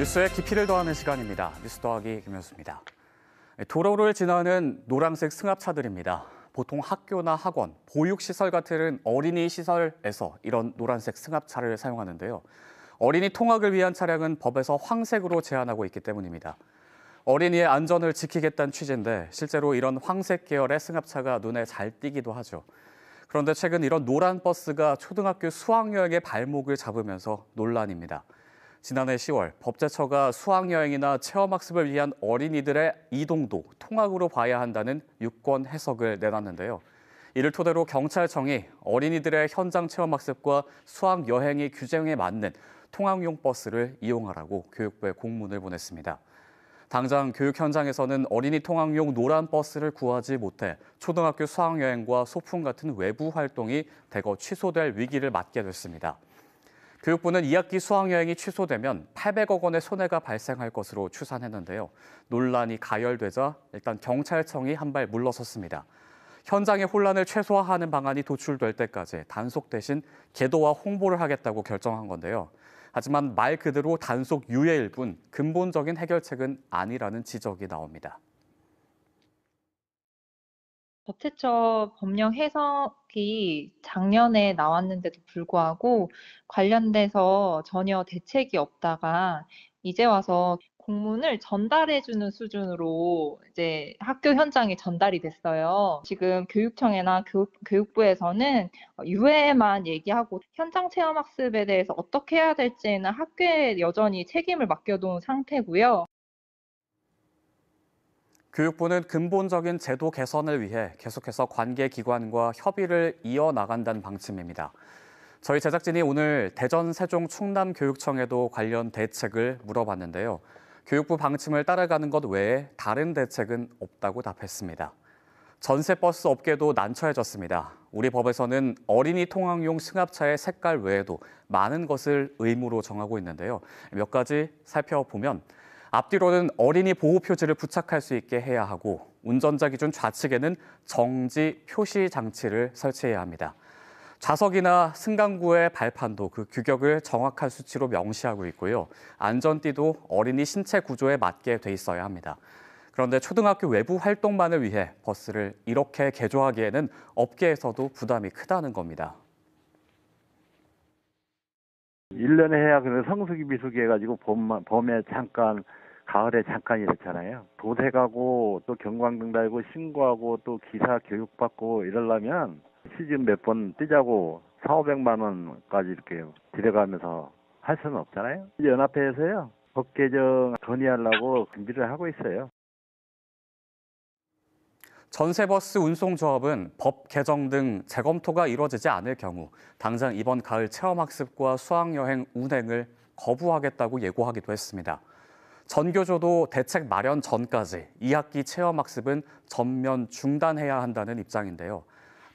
뉴스에 깊이를 더하는 시간입니다. 뉴스 더하기 김현수입니다. 네, 도로를 지나는 노란색 승합차들입니다. 보통 학교나 학원, 보육시설 같은 어린이 시설에서 이런 노란색 승합차를 사용하는데요. 어린이 통학을 위한 차량은 법에서 황색으로 제한하고 있기 때문입니다. 어린이의 안전을 지키겠다는 취지인데 실제로 이런 황색 계열의 승합차가 눈에 잘 띄기도 하죠. 그런데 최근 이런 노란 버스가 초등학교 수학여행의 발목을 잡으면서 논란입니다. 지난해 10월 법제처가 수학여행이나 체험학습을 위한 어린이들의 이동도 통학으로 봐야 한다는 유권 해석을 내놨는데요. 이를 토대로 경찰청이 어린이들의 현장 체험학습과 수학여행이 규정에 맞는 통학용 버스를 이용하라고 교육부에 공문을 보냈습니다. 당장 교육 현장에서는 어린이 통학용 노란 버스를 구하지 못해 초등학교 수학여행과 소풍 같은 외부 활동이 대거 취소될 위기를 맞게 됐습니다. 교육부는 2학기 수학여행이 취소되면 800억 원의 손해가 발생할 것으로 추산했는데요. 논란이 가열되자 일단 경찰청이 한 발 물러섰습니다. 현장의 혼란을 최소화하는 방안이 도출될 때까지 단속 대신 계도와 홍보를 하겠다고 결정한 건데요. 하지만 말 그대로 단속 유예일 뿐 근본적인 해결책은 아니라는 지적이 나옵니다. 법체처 법령 해석이 작년에 나왔는데도 불구하고 관련돼서 전혀 대책이 없다가 이제 와서 공문을 전달해주는 수준으로 이제 학교 현장에 전달이 됐어요. 지금 교육청이나 교육, 부에서는 유해만 얘기하고 현장 체험 학습에 대해서 어떻게 해야 될지는 학교에 여전히 책임을 맡겨둔 상태고요. 교육부는 근본적인 제도 개선을 위해 계속해서 관계 기관과 협의를 이어나간다는 방침입니다. 저희 제작진이 오늘 대전 세종 충남 교육청에도 관련 대책을 물어봤는데요. 교육부 방침을 따라가는 것 외에 다른 대책은 없다고 답했습니다. 전세버스 업계도 난처해졌습니다. 우리 법에서는 어린이 통학용 승합차의 색깔 외에도 많은 것을 의무로 정하고 있는데요. 몇 가지 살펴보면 앞뒤로는 어린이 보호 표지를 부착할 수 있게 해야 하고 운전자 기준 좌측에는 정지 표시 장치를 설치해야 합니다. 좌석이나 승강구의 발판도 그 규격을 정확한 수치로 명시하고 있고요. 안전띠도 어린이 신체 구조에 맞게 돼 있어야 합니다. 그런데 초등학교 외부 활동만을 위해 버스를 이렇게 개조하기에는 업계에서도 부담이 크다는 겁니다. 1년에 해야 그래 성수기 미수기 해가지고 봄, 봄에 잠깐, 가을에 잠깐 이랬잖아요 도대 가고 또 경광등 달고 신고하고 또 기사 교육받고 이러려면 시즌 몇 번 뛰자고 4, 500만 원까지 이렇게 들여가면서 할 수는 없잖아요. 연합회에서요. 법개정 건의하려고 준비를 하고 있어요. 전세버스 운송조합은 법 개정 등 재검토가 이루어지지 않을 경우 당장 이번 가을 체험학습과 수학여행 운행을 거부하겠다고 예고하기도 했습니다. 전교조도 대책 마련 전까지 2학기 체험학습은 전면 중단해야 한다는 입장인데요.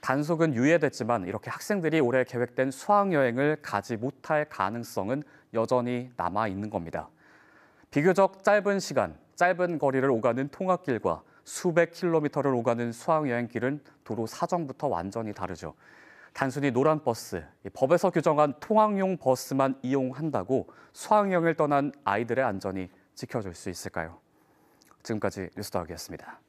단속은 유예됐지만 이렇게 학생들이 올해 계획된 수학여행을 가지 못할 가능성은 여전히 남아 있는 겁니다. 비교적 짧은 시간, 짧은 거리를 오가는 통학길과 수백 킬로미터를 오가는 수학 여행길은 도로 사정부터 완전히 다르죠. 단순히 노란 버스, 법에서 규정한 통학용 버스만 이용한다고 수학여행을 떠난 아이들의 안전이 지켜질 수 있을까요? 지금까지 뉴스더하기였습니다